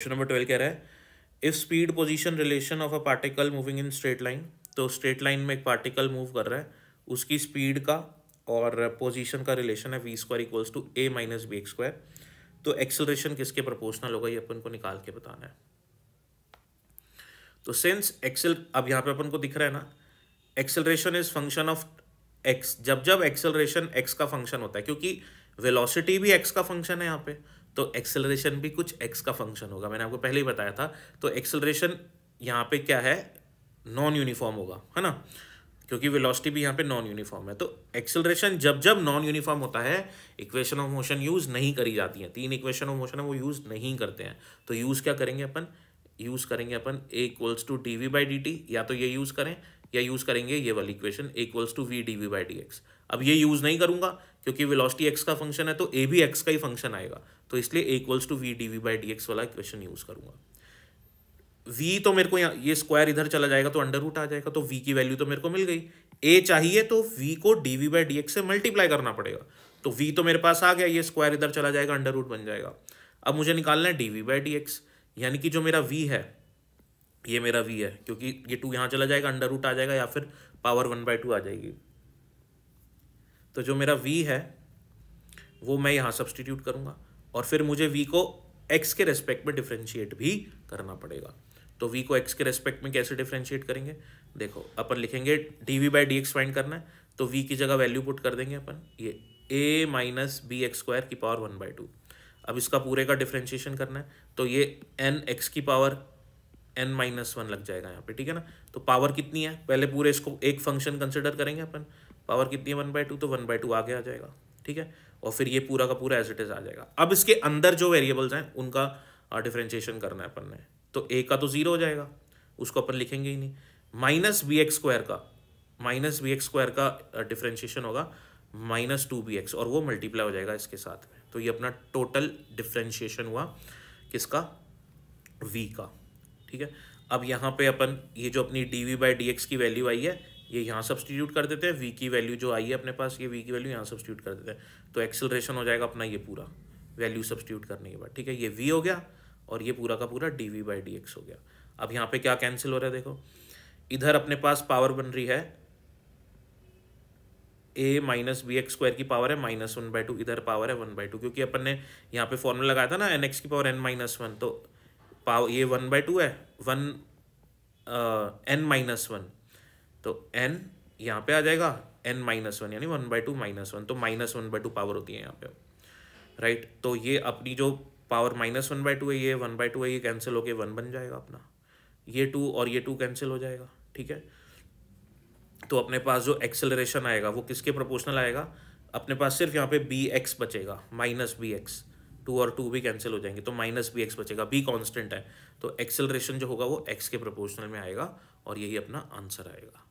Question number twelve कह रहा है if speed position relation of a particle moving in straight line तो straight line में एक पार्टिकल मूव कर रहा है उसकी स्पीड का और पोजीशन का रिलेशन है V square equals to A minus B X square तो एक्सलेशन किसके प्रोपोर्शनल होगा ये अपन को निकाल के बताना है तो सिंस एक्सेल अब यहाँ पे अपन को दिख रहा है ना acceleration is function of X जब जब एक्सेलरेशन एक्स का फंक्शन होता है क्योंकि वेलोसिटी भी एक्स का फंक्शन है यहाँ पे तो एक्सेलरेशन भी कुछ एक्स का फंक्शन होगा मैंने आपको पहले ही बताया था तो एक्सेलरेशन यहाँ पे क्या है नॉन यूनिफॉर्म होगा है ना क्योंकि वेलोसिटी भी यहाँ पे नॉन यूनिफॉर्म है तो एक्सेलरेशन जब जब नॉन यूनिफॉर्म होता है इक्वेशन ऑफ मोशन यूज़ नहीं करी जाती है तीन इक्वेशन ऑफ मोशन है वो यूज़ नहीं करते हैं तो यूज़ क्या करेंगे अपन यूज़ करेंगे अपन A equals to D V by D T या तो ये यूज़ करें या यूज़ करेंगे ये वाली equation A equals to V D V by D X अब ये यूज़ नहीं करूंगा क्योंकि वेलोसिटी एक्स का फंक्शन है तो ए भी एक्स का ही फंक्शन आएगा तो इसलिए A equals to V D V by D X वाला क्वेश्चन यूज़ करूंगा वी तो मेरे को यहाँ ये स्क्वायर इधर चला जाएगा तो अंडर रूट आ जाएगा तो वी की वैल्यू तो मेरे को मिल गई ए चाहिए तो वी को D V by D X से मल्टीप्लाई करना पड़ेगा तो वी तो मेरे पास आ गया ये स्क्वायर इधर चला जाएगा अंडर रूट बन जाएगा अब मुझे निकालना है D V by D X यानी कि जो मेरा वी है ये मेरा वी है क्योंकि ये टू यहाँ चला जाएगा अंडर रूट आ जाएगा या फिर पावर वन बाई टू आ जाएगी तो जो मेरा वी है वो मैं यहाँ सब्सटीट्यूट करूँगा और फिर मुझे वी को एक्स के रेस्पेक्ट में डिफ्रेंशिएट भी करना पड़ेगा तो वी को एक्स के रेस्पेक्ट में कैसे डिफ्रेंशिएट करेंगे देखो अपन लिखेंगे D V by D X find करना है तो वी की जगह वैल्यू पुट कर देंगे अपन ये A minus B X square की पावर वन बाई टू अब इसका पूरे का डिफ्रेंशिएशन करना है तो ये एन एक्स की पावर एन माइनस वन लग जाएगा यहाँ पे ठीक है ना तो पावर कितनी है पहले पूरे इसको एक फंक्शन कंसिडर करेंगे अपन पावर कितनी है वन बाई टू तो वन बाई टू आगे आ जाएगा ठीक है और फिर ये पूरा का पूरा एज आ जाएगा अब इसके अंदर जो वेरिएबल्स हैं उनका डिफ्रेंशिएशन करना है अपन ने तो ए का तो जीरो हो जाएगा उसको अपन लिखेंगे ही नहीं माइनस बी एक्स स्क्वायर का माइनस बी एक्स स्क्वायर का डिफ्रेंशिएशन होगा माइनस टू बी एक्स और वो मल्टीप्लाई हो जाएगा इसके साथ में तो ये अपना टोटल डिफ्रेंशिएशन हुआ किसका वी का ठीक है अब यहाँ पे अपन ये जो अपनी D V by D X की वैल्यू आई है ये यहाँ सब्सटीट्यूट कर देते हैं वी की वैल्यू जो आई है अपने पास ये वी की वैल्यू यहाँ सब्सटीट्यूट कर देते हैं तो एक्सेलरेशन हो जाएगा अपना ये पूरा वैल्यू सब्सटीट्यूट करने के बाद ठीक है ये वी हो गया और ये पूरा का पूरा D V by D X हो गया अब यहाँ पे क्या कैंसिल हो रहा है देखो इधर अपने पास पावर बन रही है A minus B X square की पावर है माइनस वन बाई टू इधर पावर है वन बाई टू क्योंकि अपन ने यहाँ पे फॉर्मूला लगाया था ना एन एक्स की पावर एन माइनस वन तो पावर ये वन बाई टू है वन एन माइनस वन तो एन यहाँ पे आ जाएगा एन माइनस वन यानी one by two minus one तो minus one by two power होती है यहाँ पे राइट right? तो ये अपनी जो power minus one by two है ये वन बाई टू है ये कैंसिल होके वन बन जाएगा अपना ये टू और ये टू कैंसिल हो जाएगा ठीक है तो अपने पास जो एक्सेलरेशन आएगा वो किसके प्रोपोर्शनल आएगा अपने पास सिर्फ यहाँ पे बी एक्स बचेगा माइनस बी एक्स टू और टू भी कैंसिल हो जाएंगे तो माइनस बी एक्स बचेगा बी कॉन्स्टेंट है तो एक्सेलरेशन जो होगा वो एक्स के प्रोपोर्शनल में आएगा और यही अपना आंसर आएगा